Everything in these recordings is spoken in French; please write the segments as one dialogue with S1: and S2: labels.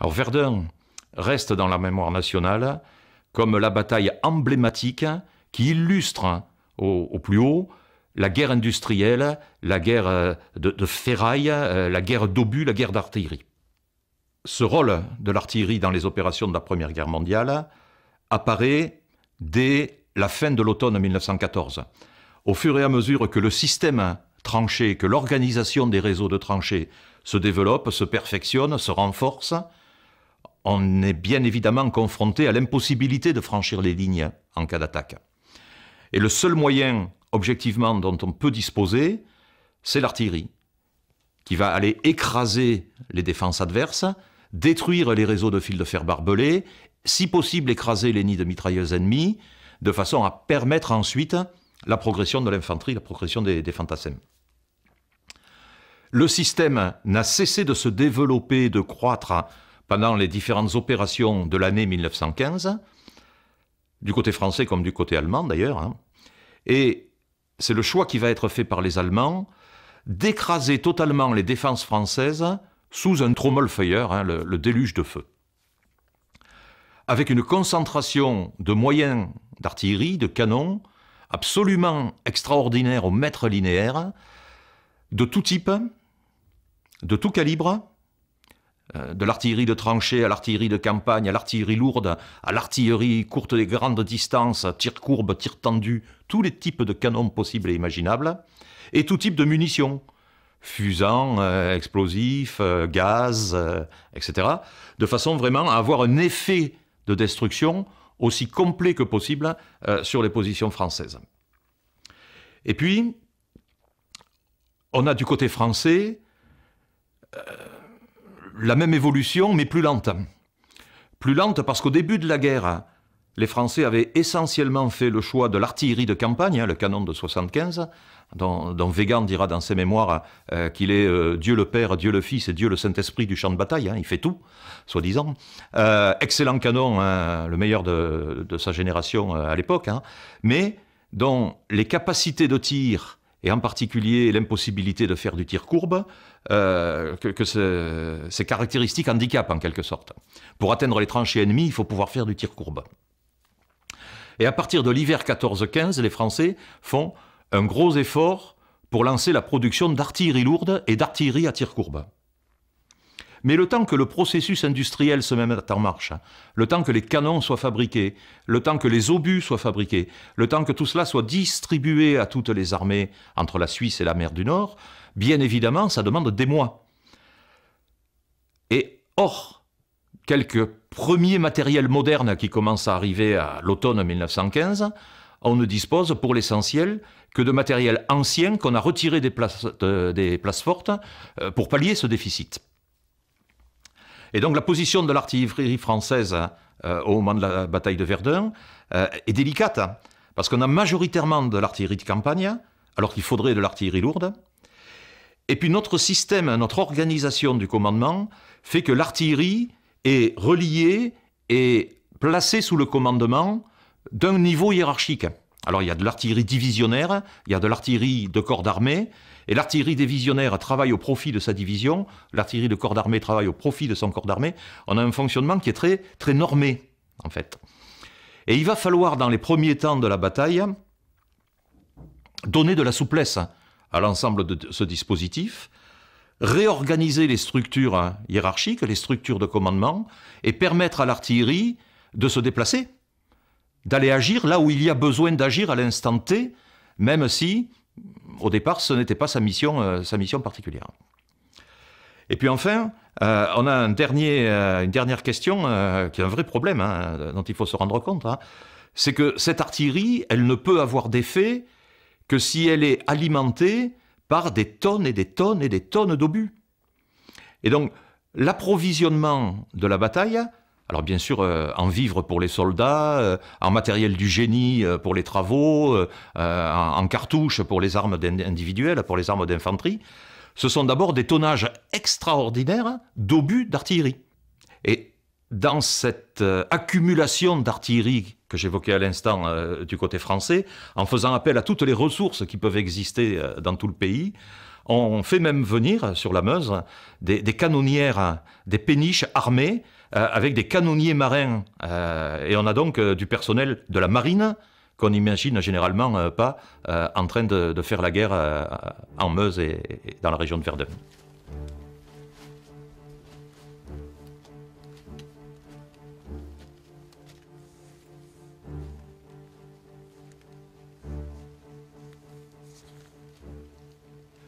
S1: Alors Verdun reste dans la mémoire nationale comme la bataille emblématique qui illustre hein, au, plus haut la guerre industrielle, la guerre euh, de, de ferraille, euh, la guerre d'obus, la guerre d'artillerie. Ce rôle de l'artillerie dans les opérations de la Première Guerre mondiale apparaît dès la fin de l'automne 1914. Au fur et à mesure que le système tranché, que l'organisation des réseaux de tranchées se développe, se perfectionne, se renforce, on est bien évidemment confronté à l'impossibilité de franchir les lignes en cas d'attaque. Et le seul moyen, objectivement, dont on peut disposer, c'est l'artillerie, qui va aller écraser les défenses adverses, détruire les réseaux de fils de fer barbelés, si possible écraser les nids de mitrailleuses ennemies, de façon à permettre ensuite la progression de l'infanterie, la progression des, des fantassins. Le système n'a cessé de se développer, de croître pendant les différentes opérations de l'année 1915, du côté français comme du côté allemand d'ailleurs. Hein. Et c'est le choix qui va être fait par les Allemands d'écraser totalement les défenses françaises sous un trommelfeuer, hein, le, le déluge de feu. Avec une concentration de moyens d'artillerie, de canons, absolument extraordinaire au mètre linéaire, de tout type, de tout calibre, euh, de l'artillerie de tranchée à l'artillerie de campagne, à l'artillerie lourde, à l'artillerie courte des grandes distances, tir courbe, tir tendu, tous les types de canons possibles et imaginables, et tout type de munitions, fusants, euh, explosifs, euh, gaz, etc., de façon vraiment à avoir un effet de destruction aussi complet que possible sur les positions françaises. Et puis, on a du côté français la même évolution, mais plus lente. Plus lente parce qu'au début de la guerre, les Français avaient essentiellement fait le choix de l'artillerie de campagne, hein, le canon de 75, dont, dont, dira dans ses mémoires euh, qu'il est euh, Dieu le Père, Dieu le Fils et Dieu le Saint-Esprit du champ de bataille, hein, il fait tout, soi-disant. Euh, excellent canon, hein, le meilleur de sa génération à l'époque, mais dont les capacités de tir et en particulier l'impossibilité de faire du tir courbe, euh, que, ces caractéristiques handicapent en quelque sorte. Pour atteindre les tranchées ennemies, il faut pouvoir faire du tir courbe. Et à partir de l'hiver 14-15, les Français font un gros effort pour lancer la production d'artillerie lourde et d'artillerie à tir courbe. Mais le temps que le processus industriel se mette en marche, le temps que les canons soient fabriqués, le temps que les obus soient fabriqués, le temps que tout cela soit distribué à toutes les armées entre la Suisse et la mer du Nord, bien évidemment, ça demande des mois. Et or, quelques premiers matériels modernes qui commencent à arriver à l'automne 1915, on ne dispose pour l'essentiel que de matériel ancien qu'on a retiré des euh, des places fortes euh, pour pallier ce déficit. Et donc la position de l'artillerie française euh, au moment de la bataille de Verdun euh, est délicate, parce qu'on a majoritairement de l'artillerie de campagne, alors qu'il faudrait de l'artillerie lourde. Et puis notre système, notre organisation du commandement fait que l'artillerie est reliée et placée sous le commandement d'un niveau hiérarchique. Alors il y a de l'artillerie divisionnaire, il y a de l'artillerie de corps d'armée, et l'artillerie divisionnaire travaille au profit de sa division, l'artillerie de corps d'armée travaille au profit de son corps d'armée. On a un fonctionnement qui est très, très normé, en fait. Et il va falloir, dans les premiers temps de la bataille, donner de la souplesse à l'ensemble de ce dispositif, réorganiser les structures hein, hiérarchiques, les structures de commandement, et permettre à l'artillerie de se déplacer, d'aller agir là où il y a besoin d'agir à l'instant T, même si au départ, ce n'était pas sa mission, euh, sa mission particulière. Et puis enfin, euh, on a euh, une dernière question qui est un vrai problème hein, dont il faut se rendre compte. Hein. c'est que cette artillerie, elle ne peut avoir d'effet que si elle est alimentée par des tonnes et des tonnes et des tonnes d'obus. Et donc, l'approvisionnement de la bataille, alors bien sûr, euh, en vivres pour les soldats, euh, en matériel du génie euh, pour les travaux, en, cartouches pour les armes individuelles, pour les armes d'infanterie, ce sont d'abord des tonnages extraordinaires d'obus d'artillerie. Et dans cette accumulation d'artillerie que j'évoquais à l'instant du côté français, en faisant appel à toutes les ressources qui peuvent exister dans tout le pays, on fait même venir sur la Meuse des canonnières, des péniches armées euh, avec des canonniers marins. Euh, et on a donc euh, du personnel de la marine qu'on n'imagine généralement pas en train de, faire la guerre en Meuse et, et dans la région de Verdun.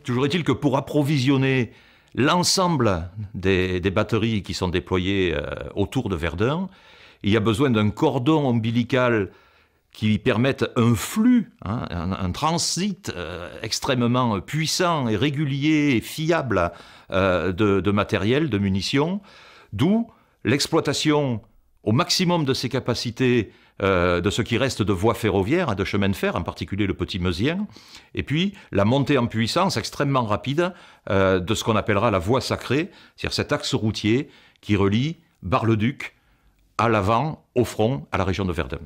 S1: Toujours est-il que pour approvisionner l'ensemble des, batteries qui sont déployées euh, autour de Verdun, il y a besoin d'un cordon ombilical qui permette un flux, hein, un, transit euh, extrêmement puissant et régulier et fiable euh, de, matériel, de munitions, d'où l'exploitation au maximum de ses capacités euh, de ce qui reste de voies ferroviaires, hein, de chemins de fer, en particulier le petit Meusien, et puis la montée en puissance extrêmement rapide euh, de ce qu'on appellera la voie sacrée, c'est-à-dire cet axe routier qui relie Bar-le-Duc à l'avant, au front, à la région de Verdun.